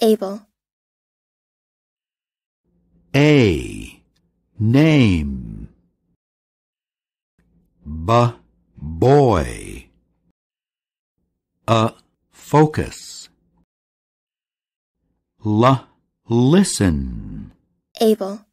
Able. A. Name. B. Boy. A. Focus. L. Listen. Able.